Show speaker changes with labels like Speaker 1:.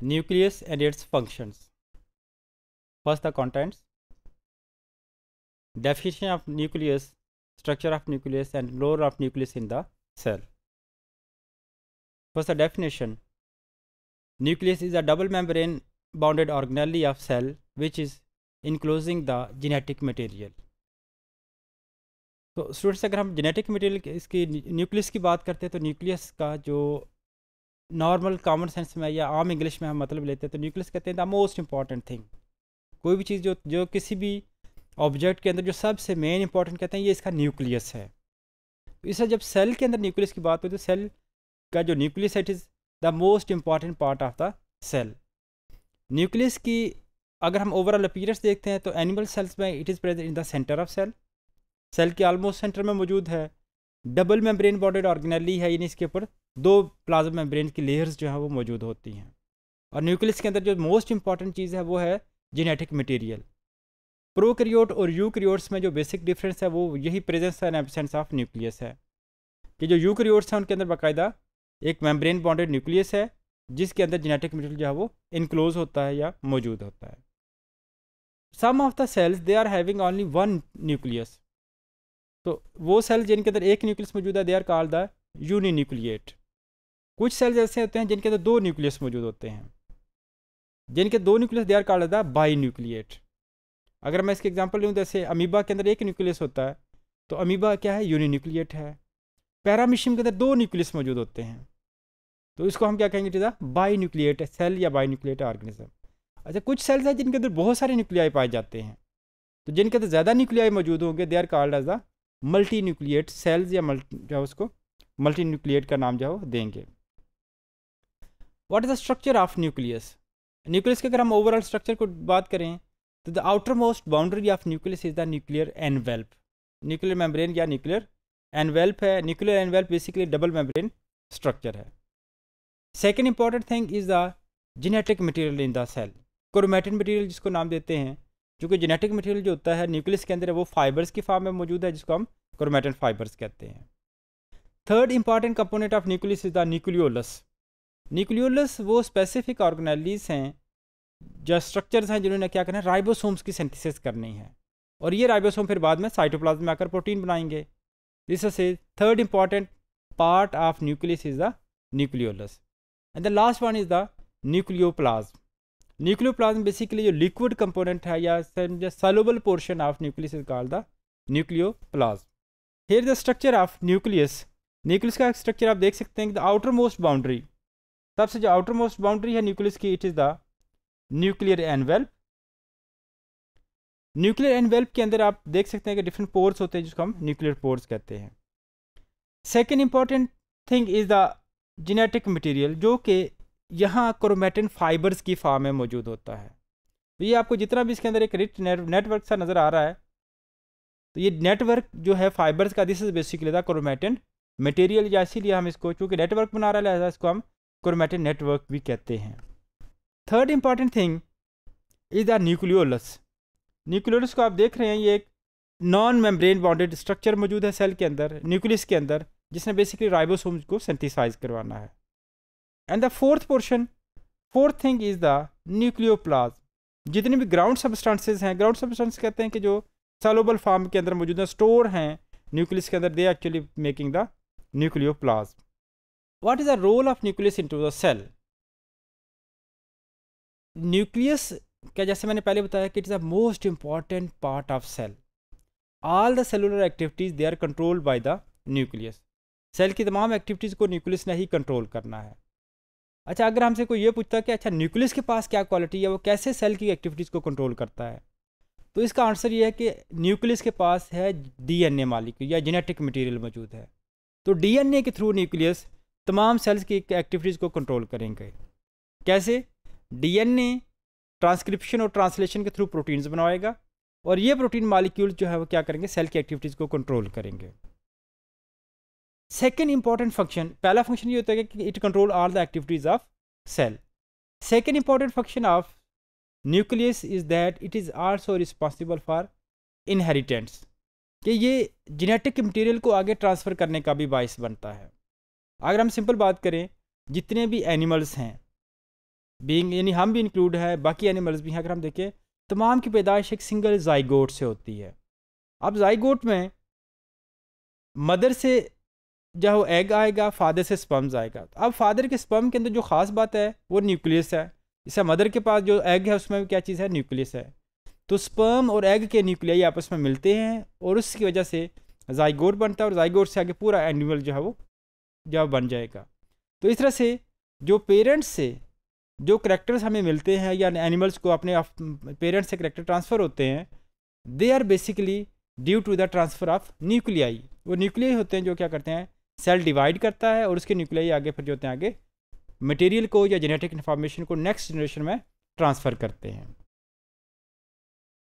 Speaker 1: nucleus and its functions. First the contents, definition of nucleus, structure of nucleus and role of nucleus in the cell. First the definition, nucleus is a double membrane bounded organelle of cell which is enclosing the genetic material. तो students अगर हम genetic material इसकी nucleus की बात करते हैं तो nucleus का जो नॉर्मल कॉमन सेंस में या आम इंग्लिश में हम मतलब लेते हैं तो न्यूक्लियस कहते हैं द मोस्ट इंपॉर्टेंट थिंग कोई भी चीज़ जो जो किसी भी ऑब्जेक्ट के अंदर जो सबसे मेन इंपॉर्टेंट कहते हैं ये इसका न्यूक्लियस है इसे जब सेल के अंदर न्यूक्लियस की बात हो तो सेल का जो न्यूक्लियस है it is the most important part of the cell nucleus की अगर हम ओवरऑल अपीयरेंस देखते हैं तो एनिमल सेल्स में it is present in the centre of cell cell के ऑलमोस्ट सेंटर में मौजूद है डबल मेम्ब्रेन बॉडेड ऑर्गेनली है यानी इसके ऊपर दो प्लाज्मा मेम्ब्रेन की लेयर्स जो हैं वो मौजूद होती हैं और न्यूक्लियस के अंदर जो मोस्ट इंपॉर्टेंट चीज़ है वो है जेनेटिक मटेरियल प्रोक्रियोट और यूक्रियोट्स में जो बेसिक डिफरेंस है वो यही presence and absence of nucleus है कि जो यूक्रियोट्स हैं उनके अंदर बाकायदा एक मेम्ब्रेन बॉन्डेड न्यूक्लियस है जिसके अंदर जेनेटिक मटेरियल जो है वो इनक्लोज होता है या मौजूद होता है some of the cells they are having only one nucleus तो वो सेल जिनके अंदर एक न्यूक्लियस मौजूद है they are called the uninucleate कुछ सेल्स ऐसे होते हैं जिनके अंदर दो न्यूक्लियस मौजूद होते हैं जिनके दो nucleus they are called the binucleate अगर मैं इसके एग्जाम्पल लूँ जैसे अमीबा के अंदर एक न्यूक्लियस होता है तो अमीबा क्या है यूनि न्यूक्लिएट है पैरामिशियम के अंदर दो न्यूक्लियस मौजूद होते हैं तो इसको हम क्या कहेंगे अ बाई न्यूक्लिएट सेल या बाई न्यूक्लिएट ऑर्गेनिज्म अच्छा कुछ सेल्स हैं जिनके अंदर बहुत सारे न्यूक्लियाई पाए जाते हैं तो जिनके अंदर ज़्यादा न्यूक्लियाई मौजूद होंगे they are called as the multinucleate cells या मल्टी जो उसको मल्टी न्यूक्लिएट का नाम जो देंगे what is the structure of nucleus nucleus के अगर हम ओवरऑल स्ट्रक्चर को बात करें तो the outermost boundary of nucleus is the nuclear envelope nuclear membrane या न्यूक्लियर एनवेल्प है nuclear envelope basically double membrane structure है second important thing is the genetic material in the cell chromatin material जिसको नाम देते हैं क्योंकि genetic material जो होता है न्यूक्लियस के अंदर वो फाइबर्स की फॉर्म में मौजूद है जिसको हम क्रोमेटिन फाइबर्स कहते हैं third important component of nucleus is the nucleolus nucleolus वो स्पेसिफिक ऑर्गेनाइलिस हैं जो स्ट्रक्चर्स हैं जिन्होंने क्या करना है राइबोसोम्स की सेंथिसिस करनी है और ये राइबोसोम फिर बाद में साइटोप्लाज्म में आकर प्रोटीन बनाएंगे this is third important part of nucleus is the nucleolus and the last one is the nucleoplasm nucleoplasm basically जो लिक्विड कंपोनेंट है या soluble portion of nucleus is called the nucleoplasm here the structure of nucleus nucleus का structure आप देख सकते हैं कि the outermost boundary सबसे जो आउटर मोस्ट बाउंड्री है न्यूक्लियस की it is the nuclear envelope nuclear envelope के अंदर आप देख सकते हैं कि डिफरेंट पोर्स होते हैं जिसको हम न्यूक्लियर पोर्स कहते हैं second important thing is the genetic material जो कि यहाँ क्रोमेटिन फाइबर्स की फार्म में मौजूद होता है तो ये आपको जितना भी इसके अंदर एक रिच नेटवर्क सा नज़र आ रहा है तो ये नेटवर्क जो है फाइबर्स का this is basically the chromatin material या इसीलिए हम इसको चूंकि नेटवर्क बना रहा है लिहाजा इसको हम क्रोमेटिन नेटवर्क भी कहते हैं third important thing is our nucleolus nucleolus को आप देख रहे हैं ये एक नॉन मेम्ब्रेन बाउंडेड स्ट्रक्चर मौजूद है सेल के अंदर न्यूक्लियस के अंदर जिसने बेसिकली राइबोसोम्स को सेंथिसाइज करवाना है and the fourth portion fourth thing is the nucleoplasm जितने भी ग्राउंड सब्सटेंसेज हैं ग्राउंड सब्सटेंस कहते हैं कि जो सेलोबल फार्म के अंदर मौजूद हैं स्टोर हैं न्यूक्लियस के अंदर they actually making the nucleoplasm What is the role of nucleus into the cell? Nucleus क्या जैसे मैंने पहले बताया कि it is the most important part of cell all the cellular activities they are controlled by the nucleus cell की तमाम activities को nucleus ने ही कंट्रोल करना है अच्छा अगर हमसे कोई ये पूछता है कि अच्छा न्यूक्लियस के पास क्या क्वालिटी है वो कैसे सेल की एक्टिविटीज़ को कंट्रोल करता है तो इसका आंसर ये है कि न्यूक्लियस के पास है डीएनए मालिक या जेनेटिक मटेरियल मौजूद है तो डीएनए के थ्रू न्यूक्लियस तमाम सेल्स की एक्टिविटीज़ को कंट्रोल करेंगे कैसे डीएनए ट्रांसक्रिप्शन और ट्रांसलेशन के थ्रू प्रोटीन्स बनाएगा और ये प्रोटीन मालिक्यूल जो है वो क्या करेंगे सेल की एक्टिविटीज़ को कंट्रोल करेंगे सेकेंड इंपॉर्टेंट फंक्शन पहला फंक्शन ये होता है कि it control are the activities of cell second important function of nucleus is that it is also responsible for inheritance कि ये जेनेटिक मटेरियल को आगे ट्रांसफ़र करने का भी बायस बनता है अगर हम सिंपल बात करें जितने भी एनिमल्स हैं बींग यानी हम भी इंक्लूड है बाकी एनिमल्स भी हैं अगर हम देखें तमाम की पैदाइश एक सिंगल जाइगोट से होती है अब जाइगोट में मदर से जो वो एग आएगा फादर से स्पम्स आएगा तो अब फादर के स्पम के अंदर जो ख़ास बात है वो न्यूक्लियस है इससे मदर के पास जो एग है उसमें क्या चीज़ है न्यूक्लियस है तो स्पर्म और एग के न्यूक्लियाई आपस में मिलते हैं और उसकी वजह से जाइगोट बनता है और जाइगोट से आगे पूरा एनिमल जो है वो जवाब बन जाएगा तो इस तरह से जो पेरेंट्स से जो करेक्टर्स हमें मिलते हैं या एनिमल्स को अपने पेरेंट्स से करेक्टर ट्रांसफ़र होते हैं they are basically due to the transfer of nuclei वो न्यूक्लियाई होते हैं जो क्या करते हैं सेल डिवाइड करता है और उसके न्यूक्लियाई आगे फिर जो होते हैं आगे मटेरियल को या जेनेटिक इन्फॉर्मेशन को नेक्स्ट जनरेशन में ट्रांसफ़र करते हैं